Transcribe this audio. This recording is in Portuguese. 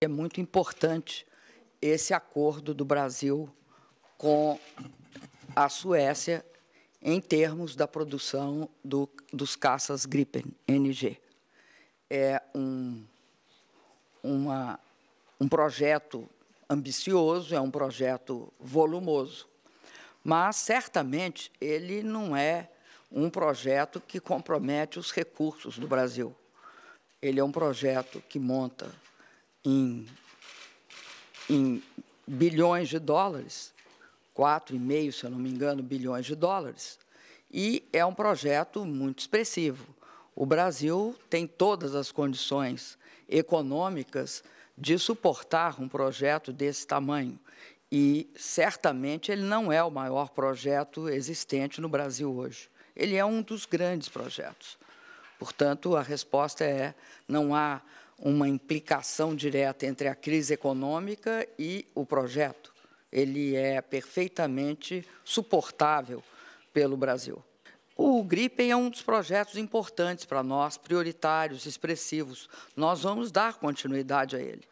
É muito importante esse acordo do Brasil com a Suécia em termos da produção do, dos caças Gripen NG. É um, uma, um projeto ambicioso, é um projeto volumoso, mas certamente ele não é um projeto que compromete os recursos do Brasil ele é um projeto que monta em, em bilhões de dólares, 4,5, se eu não me engano, bilhões de dólares, e é um projeto muito expressivo. O Brasil tem todas as condições econômicas de suportar um projeto desse tamanho. E certamente ele não é o maior projeto existente no Brasil hoje. Ele é um dos grandes projetos. Portanto, a resposta é: não há uma implicação direta entre a crise econômica e o projeto. Ele é perfeitamente suportável pelo Brasil. O Gripen é um dos projetos importantes para nós, prioritários, expressivos. Nós vamos dar continuidade a ele.